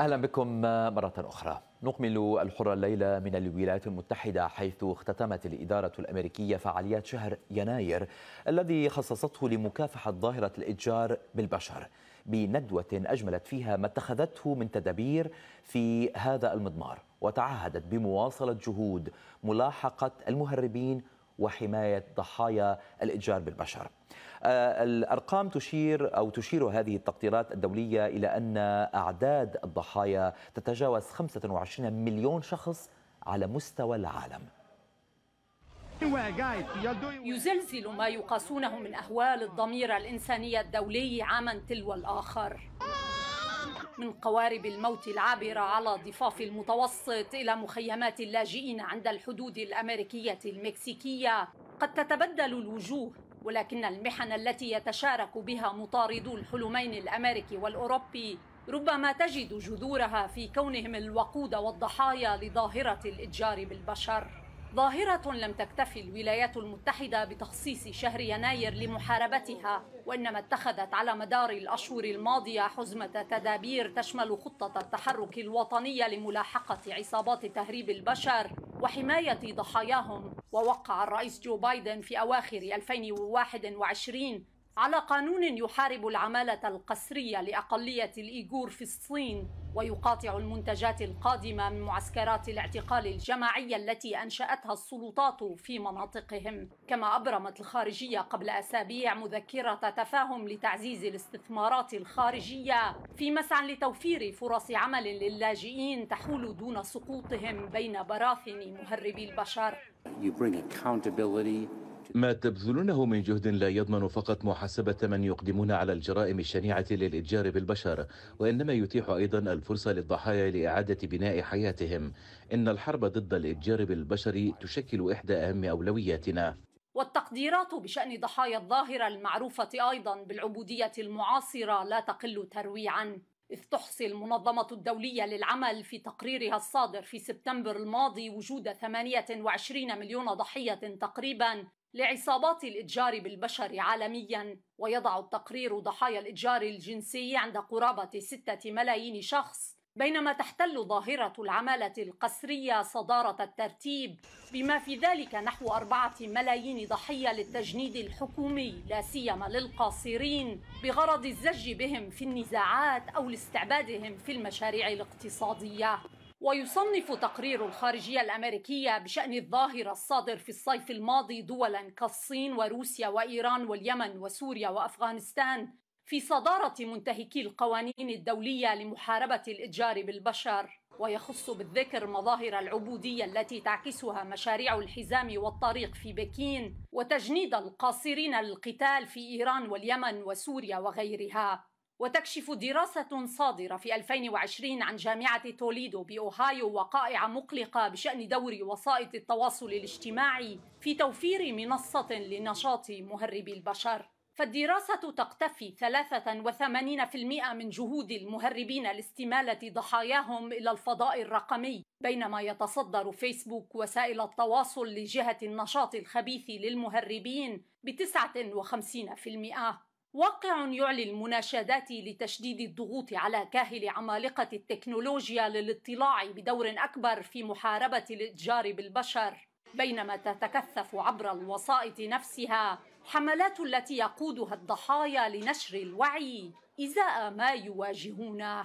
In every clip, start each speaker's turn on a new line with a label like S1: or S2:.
S1: أهلا بكم مرة أخرى نكمل الحرة الليلة من الولايات المتحدة حيث اختتمت الإدارة الأمريكية فعاليات شهر يناير الذي خصصته لمكافحة ظاهرة الإتجار بالبشر بندوة أجملت فيها ما اتخذته من تدابير في هذا المضمار وتعهدت بمواصلة جهود ملاحقة المهربين وحماية ضحايا الإتجار بالبشر آه، الأرقام تشير أو تشير هذه التقديرات الدولية إلى أن أعداد الضحايا تتجاوز 25 مليون شخص على مستوى العالم
S2: يزلزل ما يقاسونه من أهوال الضمير الإنساني الدولي عاما تلو الآخر من قوارب الموت العابرة على ضفاف المتوسط إلى مخيمات اللاجئين عند الحدود الأمريكية المكسيكية قد تتبدل الوجوه ولكن المحن التي يتشارك بها مطاردو الحلمين الأمريكي والأوروبي ربما تجد جذورها في كونهم الوقود والضحايا لظاهرة الإتجار بالبشر ظاهرة لم تكتفي الولايات المتحدة بتخصيص شهر يناير لمحاربتها وإنما اتخذت على مدار الأشهر الماضية حزمة تدابير تشمل خطة التحرك الوطنية لملاحقة عصابات تهريب البشر وحماية ضحاياهم ووقع الرئيس جو بايدن في أواخر 2021 على قانون يحارب العمالة القسرية لأقلية الإيغور في الصين ويقاطع المنتجات القادمة من معسكرات الاعتقال الجماعية التي أنشأتها السلطات في مناطقهم كما أبرمت الخارجية قبل أسابيع مذكرة تفاهم لتعزيز الاستثمارات الخارجية في مسعى لتوفير فرص عمل للاجئين تحول دون سقوطهم بين براثن مهربي البشر.
S1: You bring accountability ما تبذلونه من جهد لا يضمن فقط محاسبة من يقدمون على الجرائم الشنيعة للإتجار بالبشر وإنما يتيح أيضا الفرصة للضحايا لإعادة بناء حياتهم إن الحرب ضد الإتجار بالبشر تشكل إحدى أهم أولوياتنا
S2: والتقديرات بشأن ضحايا الظاهرة المعروفة أيضا بالعبودية المعاصرة لا تقل ترويعا إذ تحصي المنظمة الدولية للعمل في تقريرها الصادر في سبتمبر الماضي وجود 28 مليون ضحية تقريبا لعصابات الإتجار بالبشر عالميا ويضع التقرير ضحايا الإتجار الجنسي عند قرابة ستة ملايين شخص بينما تحتل ظاهرة العمالة القسرية صدارة الترتيب بما في ذلك نحو أربعة ملايين ضحية للتجنيد الحكومي لا سيما للقاصرين بغرض الزج بهم في النزاعات أو لاستعبادهم في المشاريع الاقتصادية ويصنف تقرير الخارجية الأمريكية بشأن الظاهرة الصادر في الصيف الماضي دولا كالصين وروسيا وإيران واليمن وسوريا وأفغانستان في صدارة منتهكي القوانين الدولية لمحاربة الإتجار بالبشر ويخص بالذكر مظاهر العبودية التي تعكسها مشاريع الحزام والطريق في بكين وتجنيد القاصرين للقتال في إيران واليمن وسوريا وغيرها وتكشف دراسة صادرة في 2020 عن جامعة توليدو بأوهايو وقائع مقلقة بشأن دور وسائط التواصل الاجتماعي في توفير منصة لنشاط مهربي البشر فالدراسة تقتفي 83% من جهود المهربين لاستمالة ضحاياهم إلى الفضاء الرقمي بينما يتصدر فيسبوك وسائل التواصل لجهة النشاط الخبيث للمهربين ب 59% واقع يعلي المناشدات لتشديد الضغوط على كاهل عمالقة التكنولوجيا للاطلاع بدور أكبر في محاربة الإتجار بالبشر بينما تتكثف عبر الوسائط نفسها حملات التي يقودها الضحايا لنشر الوعي إزاء ما يواجهونه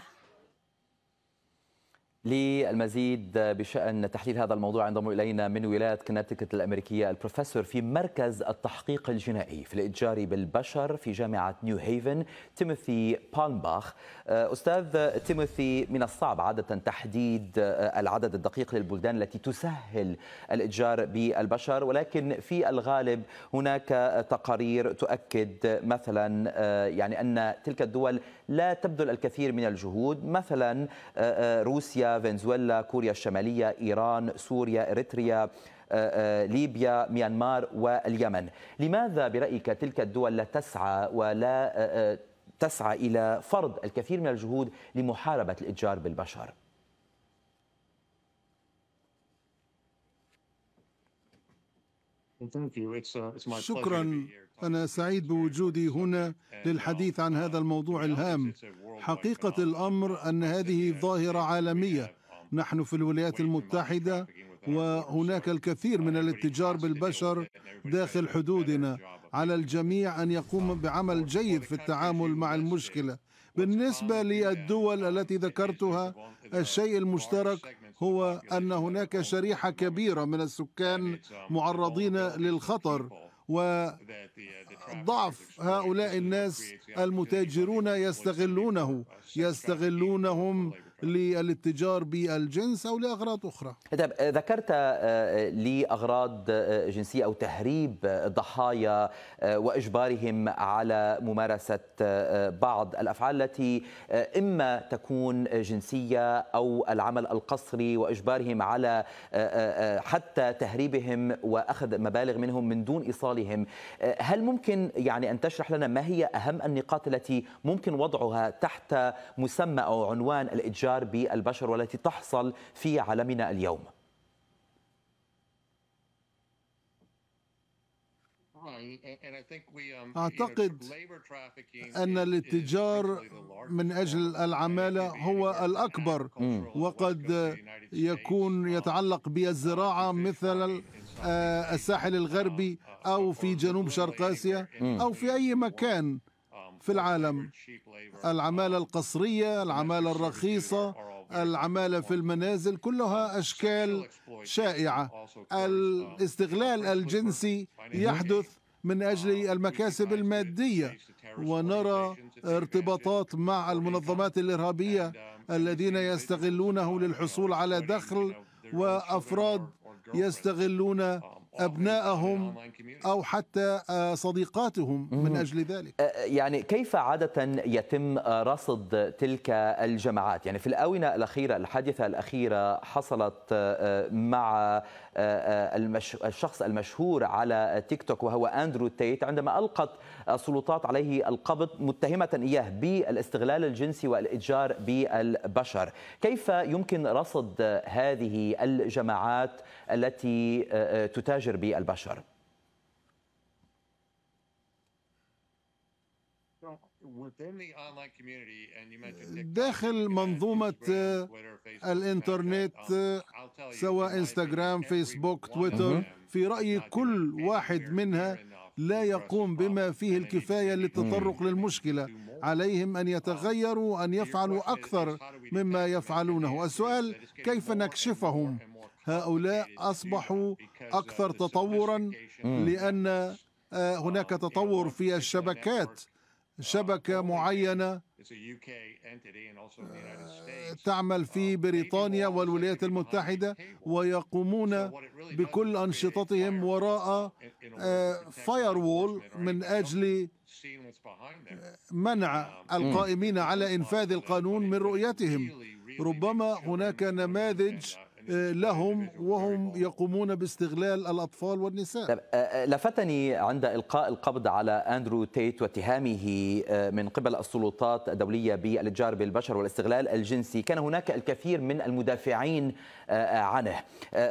S1: للمزيد بشأن تحليل هذا الموضوع ينضم إلينا من ولاية كنتيكت الأمريكية البروفيسور في مركز التحقيق الجنائي في الإتجار بالبشر في جامعة نيو هيفن تيموثي بالمباخ آه، أستاذ تيموثي من الصعب عادة تحديد آه، العدد الدقيق للبلدان التي تسهل الإتجار بالبشر ولكن في الغالب هناك تقارير تؤكد مثلا آه، يعني أن تلك الدول لا تبذل الكثير من الجهود مثلا روسيا فنزويلا كوريا الشمالية إيران سوريا إريتريا آه، آه، ليبيا ميانمار واليمن لماذا برأيك تلك الدول لا تسعى ولا آه، تسعى إلى فرض الكثير من الجهود لمحاربة الإتجار بالبشر
S2: Uh, شكرا
S1: انا سعيد
S3: بوجودي هنا للحديث um, عن هذا uh, الموضوع الهام حقيقه الامر uh, ان هذه ظاهره um, عالميه نحن في الولايات المتحده وهناك الكثير من الاتجار بالبشر داخل حدودنا على الجميع ان يقوم بعمل جيد في التعامل مع المشكله بالنسبة للدول التي ذكرتها الشيء المشترك هو أن هناك شريحة كبيرة من السكان معرضين للخطر وضعف هؤلاء الناس المتاجرون يستغلونه يستغلونهم للاتجار بالجنس او لاغراض اخرى.
S1: طيب ذكرت آه، لاغراض آه، جنسيه او تهريب الضحايا آه، واجبارهم على ممارسه بعض الافعال التي اما تكون جنسيه او العمل القسري واجبارهم على حتى تهريبهم واخذ مبالغ منهم من دون ايصالهم. هل ممكن يعني ان تشرح لنا ما هي اهم النقاط التي ممكن وضعها تحت مسمى او عنوان الاتجار الانفجار بالبشر والتي تحصل في عالمنا اليوم
S3: أعتقد أن الاتجار من أجل العمالة هو الأكبر وقد يكون يتعلق بالزراعة مثل الساحل الغربي أو في جنوب شرق آسيا أو في أي مكان في العالم العماله القصريه العماله الرخيصه العماله في المنازل كلها اشكال شائعه الاستغلال الجنسي يحدث من اجل المكاسب الماديه ونرى ارتباطات مع المنظمات الارهابيه الذين يستغلونه للحصول على دخل وافراد يستغلون أبنائهم أو حتى آه، صديقاتهم من أجل ذلك
S1: آه، آه، يعني كيف عادة يتم رصد تلك الجماعات يعني في الآونة الأخيرة الحادثة الأخيرة حصلت مع الشخص المشهور على تيك توك وهو أندرو تيت عندما ألقت السلطات عليه القبض متهمة إياه بالاستغلال الجنسي والإتجار بالبشر كيف يمكن رصد هذه الجماعات التي تتاجر يتاجر بالبشر
S3: داخل منظومة الإنترنت سواء إنستغرام فيسبوك تويتر في رأيي كل واحد منها لا يقوم بما فيه الكفاية للتطرق للمشكلة عليهم أن يتغيروا أن يفعلوا أكثر مما يفعلونه السؤال كيف نكشفهم هؤلاء أصبحوا أكثر تطورا لأن آه، هناك تطور في الشبكات شبكة معينة آه، تعمل في um, بريطانيا والولايات المتحدة ويقومون بكل أنشطتهم وراء فايروول آه، من أجل منع um, القائمين على إنفاذ القانون من رؤيتهم ربما هناك uh, نماذج آه، لهم وهم يقومون باستغلال الأطفال والنساء
S1: آه، آه، لفتني عند إلقاء القبض على أندرو تيت واتهامه من قبل السلطات الدولية بالاتجار بالبشر والاستغلال الجنسي كان هناك الكثير من المدافعين عنه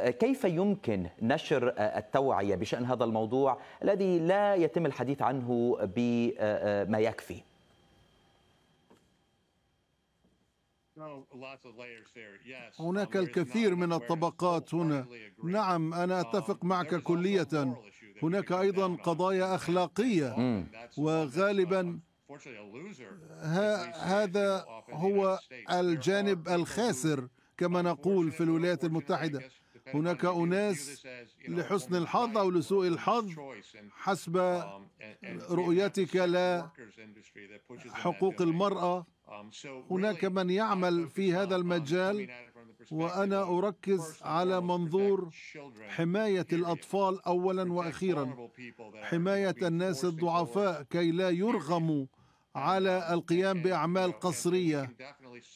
S1: كيف يمكن نشر التوعية بشأن هذا الموضوع الذي لا يتم الحديث عنه بما يكفي
S3: هناك um, الكثير من الطبقات هنا نعم انا um, اتفق معك كليه هناك ايضا قضايا اخلاقيه mm. uh, وغالبا هذا هو الجانب الخاسر كما نقول في الولايات المتحده هناك اناس لحسن الحظ او لسوء الحظ حسب um, رؤيتك لا حقوق المراه Um, هناك من يعمل في هذا um, المجال وانا اركز على منظور حمايه الاطفال اولا واخيرا حمايه الناس الضعفاء كي لا يرغموا um, على القيام باعمال قصريه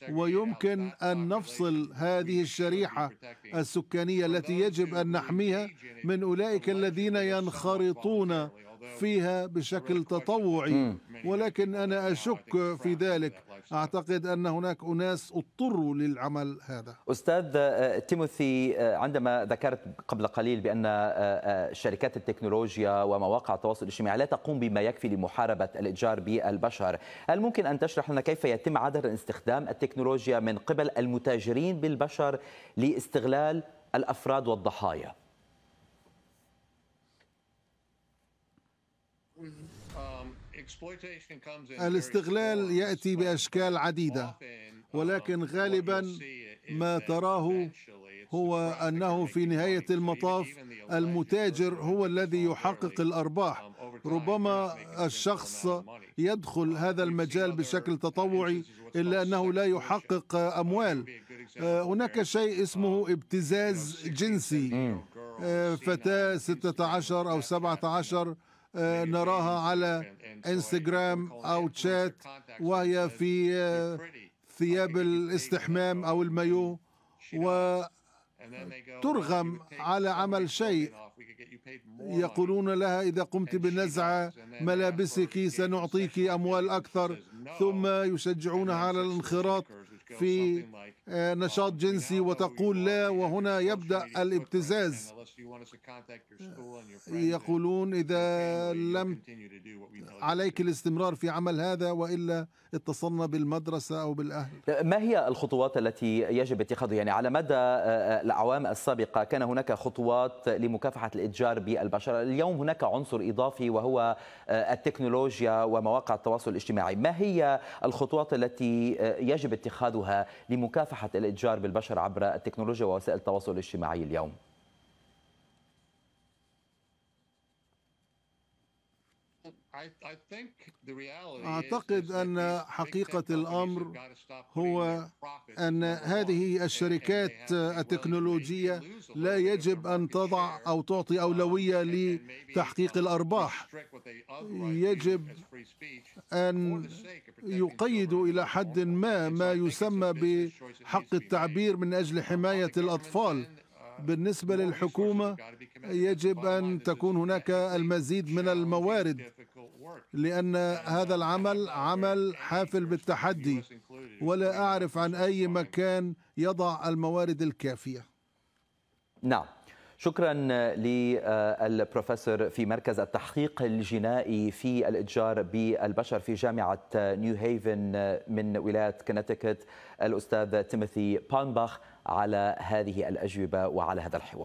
S3: ويمكن ان نفصل هذه الشريحه السكانيه التي يجب ان نحميها من اولئك الذين ينخرطون فيها بشكل تطوعي ولكن أنا أشك في ذلك أعتقد أن هناك أناس اضطروا للعمل هذا
S1: أستاذ آه، تيموثي آه، عندما ذكرت قبل قليل بأن آه، شركات التكنولوجيا ومواقع التواصل الاجتماعي لا تقوم بما يكفي لمحاربة الإتجار بالبشر هل ممكن أن تشرح لنا كيف يتم عادة استخدام التكنولوجيا من قبل المتاجرين بالبشر لاستغلال الأفراد والضحايا
S3: الاستغلال ياتي باشكال عديده uh, ولكن غالبا ما تراه هو انه في نهايه المطاف المتاجر هو الذي يحقق um, الارباح ربما الشخص يدخل uh, هذا المجال بشكل uh, تطوعي الا انه لا يحقق اموال هناك شيء um, اسمه ابتزاز جنسي فتاه 16 او 17 آه، نراها على انستغرام او تشات وهي في آه، ثياب الاستحمام او المايو وترغم على عمل شيء يقولون لها اذا قمت بنزع uh, ملابسك uh, سنعطيك اموال اكثر ثم يشجعونها على الانخراط في آه، نشاط um, جنسي وتقول لا وهنا يبدأ الابتزاز يقولون إذا لم عليك الاستمرار في عمل هذا وإلا اتصلنا بالمدرسة أو بالأهل
S1: ما هي الخطوات التي يجب اتخاذها يعني على مدى آه، آه، الأعوام السابقة كان هناك خطوات لمكافحة الإتجار بالبشر اليوم هناك عنصر إضافي وهو التكنولوجيا ومواقع التواصل الاجتماعي ما هي الخطوات التي يجب اتخاذها اتخاذها لمكافحة الإتجار بالبشر عبر التكنولوجيا ووسائل التواصل الاجتماعي اليوم
S3: اعتقد ان حقيقه الامر هو ان هذه الشركات التكنولوجيه لا يجب ان تضع او تعطي um, اولويه لتحقيق الارباح يجب ان يقيدوا الى حد ما ما يسمى بحق التعبير من اجل حمايه الاطفال بالنسبة للحكومة يجب أن تكون هناك المزيد من الموارد لأن هذا العمل عمل حافل بالتحدي ولا أعرف عن أي مكان يضع الموارد الكافية
S1: نعم شكرا للبروفيسور في مركز التحقيق الجنائي في الاتجار بالبشر في جامعه نيو هيفن من ولايه كنتيكت الاستاذ تيموثي بانباخ على هذه الأجوبة وعلى هذا الحوار